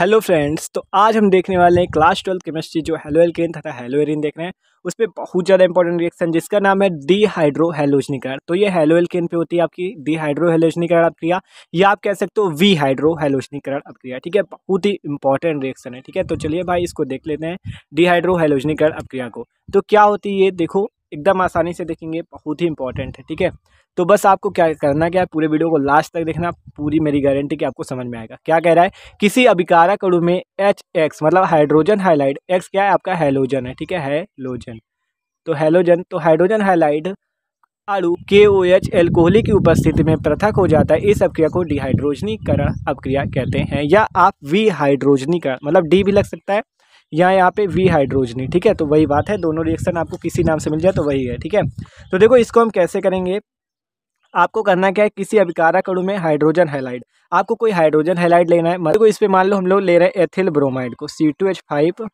hello friends तो आज हम देखने वाले हैं क्लास ट्वेल्थ केमिस्ट्री जो हेलो एल्केन तथा हेलो एरिन देख रहे हैं उस पर बहुत ज़्यादा इंपॉर्टेंट रिएक्शन जिसका नाम है डी हाइड्रो हेलोजनिकार तो ये हेलो एल्केन पे होती है आपकी डी हाइड्रो हेलोजनिकार अक्रिया या आप कह सकते हो वी हाइड्रो हेलोजनिकार ठीक है बहुत ही इंपॉर्टेंट रिएक्शन है ठीक है तो चलिए भाई इसको देख लेते हैं डी हाइड्रो हेलोजनिकार को तो क्या होती है ये देखो एकदम आसानी से देखेंगे बहुत ही इंपॉर्टेंट है ठीक है तो बस आपको क्या करना क्या है पूरे वीडियो को लास्ट तक देखना पूरी मेरी गारंटी कि आपको समझ में आएगा क्या कह रहा है किसी अभिकारा कड़ू में एच एक्स मतलब हाइड्रोजन हाईलाइट एक्स क्या है आपका हेलोजन है ठीक है हेलोजन तो हेलोजन तो हाइड्रोजन हाईलाइट आड़ू के ओ एच एल्कोहली की उपस्थिति में पृथक हो जाता है इस अपक्रिया को डिहाइड्रोजनीकरण अपक्रिया कहते हैं या आप वी हाइड्रोजनीकरण मतलब डी भी लग सकता है या यहाँ पे वी हाइड्रोजनी ठीक है तो वही बात है दोनों रिएक्शन आपको किसी नाम से मिल जाए तो वही है ठीक है तो देखो इसको हम कैसे करेंगे आपको करना क्या है किसी अभिकारा कड़ू में हाइड्रोजन हेलाइड आपको कोई हाइड्रोजन हेलाइड लेना है मतलब इस पर मान लो हम लोग ले रहे हैं एथिल ब्रोमाइड को C two H five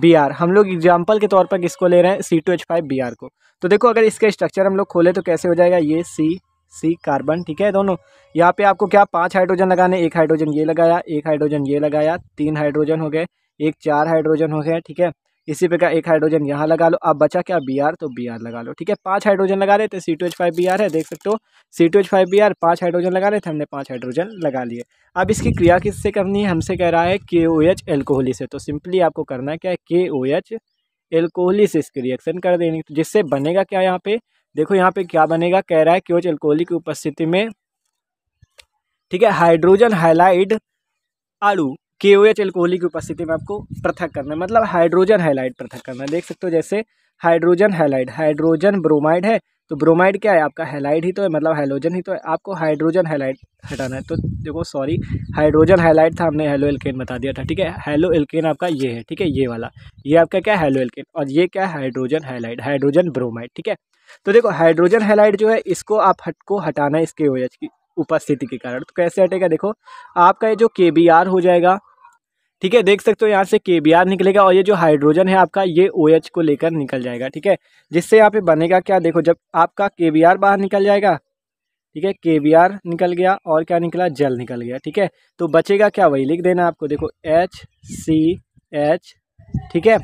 B R हम लोग एग्जाम्पल के तौर पर किसको ले रहे हैं C two H five B R को तो देखो अगर इसका स्ट्रक्चर हम लोग खोले तो कैसे हो जाएगा ये सी सी कार्बन ठीक है दोनों यहाँ पे आपको क्या पांच हाइड्रोजन लगाने एक हाइड्रोजन ये लगाया एक हाइड्रोजन ये लगाया तीन हाइड्रोजन हो गए एक चार हाइड्रोजन हो गया ठीक है इसी प्रकार एक हाइड्रोजन यहाँ लगा लो अब बचा क्या बी आर तो बी आर लगा लो ठीक है पाँच हाइड्रोजन लगा रहे थे C two H five B R है देख सकते हो C two H five B R hydrogen लगा रहे थे हमने पाँच हाइड्रोजन लगा लिए अब इसकी क्रिया किससे करनी है हमसे कह रहा है के ओ एच एल्कोहली से तो सिंपली आपको करना क्या है के ओ एच एल्कोहली से इसकी रिएक्शन कर देनी तो जिससे बनेगा क्या यहाँ पे देखो यहाँ पे क्या बनेगा कह रहा है के एच एल्कोहली की उपस्थिति में ठीक है हाइड्रोजन हाइलाइड आड़ू के ओ एच एल्कोहली की उपस्थिति में आपको पृथक करना है मतलब हाइड्रोजन हैलाइड पृथक करना है देख सकते हो जैसे हाइड्रोजन हैलाइड हाइड्रोजन ब्रोमाइड है तो ब्रोमाइड क्या है आपका हेलाइड ही तो है मतलब हाइड्रोजन ही तो है आपको हाइड्रोजन हेलाइड हटाना है तो देखो सॉरी हाइड्रोजन हेलाइड था हमने हेलो एल्केन बता दिया था ठीक है हेलो एल्केन आपका ये है ठीक है ये वाला ये आपका क्या हेलो एल्केन और ये क्या है हाइड्रोजन हेलाइड हाइड्रोजन ब्रोमाइड ठीक है तो देखो हाइड्रोजन हेलाइड जो है इसको आप हट को हटाना है इसके ओ की उपस्थिति के कारण तो कैसे हटेगा देखो आपका ये जो के हो जाएगा ठीक है देख सकते हो यहाँ से के निकलेगा और ये जो हाइड्रोजन है आपका ये ओ OH को लेकर निकल जाएगा ठीक है जिससे यहाँ पे बनेगा क्या देखो जब आपका के बाहर निकल जाएगा ठीक है के निकल गया और क्या निकला जल निकल गया ठीक है तो बचेगा क्या वही लिख देना आपको देखो एच सी एच ठीक है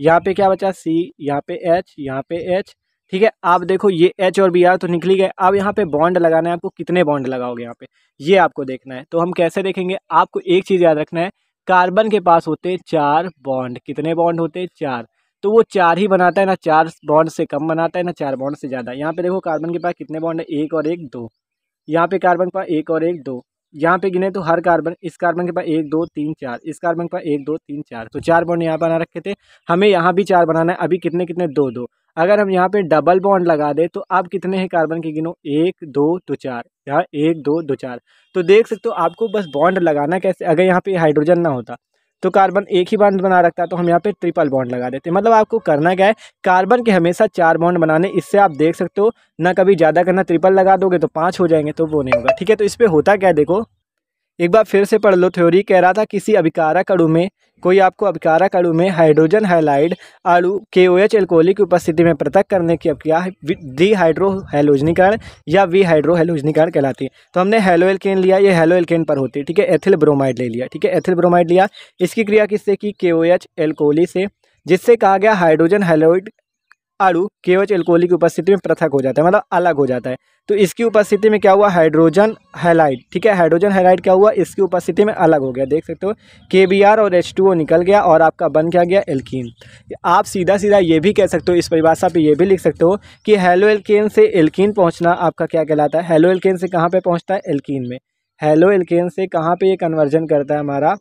यहाँ पे क्या बचा सी यहाँ पे एच यहाँ पे एच ठीक है आप देखो ये एच और बी आर तो निकली गए अब यहाँ पे बॉन्ड लगाना है आपको कितने बॉन्ड लगाओगे यहाँ पे ये आपको देखना है तो हम कैसे देखेंगे आपको एक चीज़ याद रखना है कार्बन के पास होते हैं चार बॉन्ड कितने बॉन्ड होते हैं चार तो वो चार ही बनाता है ना चार बॉन्ड से कम बनाता है ना चार बॉन्ड से ज़्यादा यहाँ पे देखो कार्बन के पास कितने बॉन्ड है एक और एक दो यहाँ पे कार्बन के पास एक और एक दो यहाँ पे गिने तो हर कार्बन इस कार्बन के पास एक दो तीन चार इस कार्बन के पास एक दो तीन चार तो चार बॉन्ड यहाँ बना रखे थे हमें यहाँ भी चार बनाना है अभी कितने कितने दो दो अगर हम यहाँ पे डबल बॉन्ड लगा दें तो अब कितने हैं कार्बन के गिनो एक दो तो चार यहाँ एक दो दो चार तो देख सकते हो आपको बस बॉन्ड लगाना कैसे अगर यहाँ पे हाइड्रोजन ना होता तो कार्बन एक ही बॉन्ड बना रखता तो हम यहाँ पे ट्रिपल बॉन्ड लगा देते मतलब आपको करना क्या है कार्बन के हमेशा चार बॉन्ड बनाने इससे आप देख सकते हो ना कभी ज़्यादा करना ट्रिपल लगा दोगे तो पाँच हो जाएंगे तो वो नहीं होगा ठीक है तो इस पर होता क्या है देखो एक बार फिर से पढ़ लो थ्योरी कह रहा था किसी अभिकारक अणु में कोई आपको अभिकारक अणु में हाइड्रोजन हाइलाइड आड़ू के ओ एच एल्कोहलिक की उपस्थिति में पृथक करने की अभिक्रिया डिहाइड्रोहेलोजनीकरण या विहाइड्रोहेलोजनीकरण कहलाती है तो हमने हेलो एल्केन लिया ये हेलो एल्केन पर होती है ठीक है एथिल ब्रोमाइड ले लिया ठीक है एथिल ब्रोमाइड लिया इसकी क्रिया किससे की के ओ एच एल्कोहली से जिससे कहा गया हाइड्रोजन हेलोइड अणु केवच एल्कोहल की उपस्थिति में पृथक हो जाता है मतलब अलग हो जाता है तो इसकी उपस्थिति में क्या हुआ हाइड्रोजन हेलाइड ठीक है हाइड्रोजन हेलाइड क्या हुआ इसकी उपस्थिति में अलग हो गया देख सकते हो के और एच निकल गया और आपका बन क्या गया एल्कीन आप सीधा सीधा ये भी कह सकते हो इस परिभाषा पर ये भी लिख सकते हो कि हेलो एल्केन से एल्कीन पहुँचना आपका क्या कहलाता है हेलो एल्केन से कहाँ पर पहुँचता है एल्कीन में हेलो एल्केन से कहाँ पर ये कन्वर्जन करता है हमारा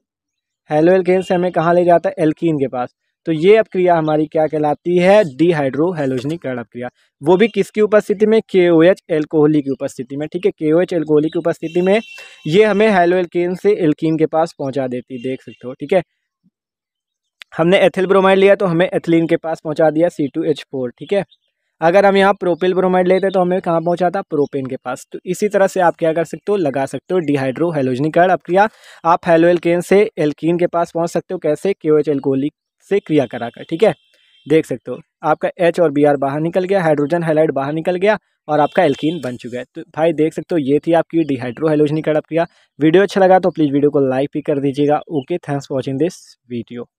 हेलो एल्केन से हमें कहाँ ले जाता है एल्कीन के पास तो ये अपक्रिया हमारी क्या कहलाती है डिहाइड्रोहेलोजनीकरण क्रिया वो भी किसकी उपस्थिति में के ओ एच एल्कोहली की उपस्थिति में ठीक है के ओ एच एल्कोहली की उपस्थिति में ये हमें हेलो से एल्कीन के पास पहुंचा देती देख सकते हो ठीक है हमने एथिल ब्रोमाइड लिया तो हमें एथिलीन के पास पहुंचा दिया सी टू एच फोर ठीक है अगर हम यहाँ प्रोपिल ब्रोमाइड लेते तो हमें कहाँ था प्रोपेन के पास तो इसी तरह से आप क्या कर सकते हो लगा सकते हो डिहाइड्रो हेलोजनिक अपक्रिया आप हेलोएल्केन से एल्कीन के पास पहुँच सकते हो कैसे के ओ एच एल्कोहलिक से क्रिया कराकर ठीक है देख सकते हो आपका एच और बी आर बाहर निकल गया हाइड्रोजन हेलाइड बाहर निकल गया और आपका एल्कीन बन चुका है तो भाई देख सकते हो ये थी आपकी डिहाइड्रोहाइलोजनी कड़प क्रिया वीडियो अच्छा लगा तो प्लीज़ वीडियो को लाइक भी कर दीजिएगा okay thanks for watching this video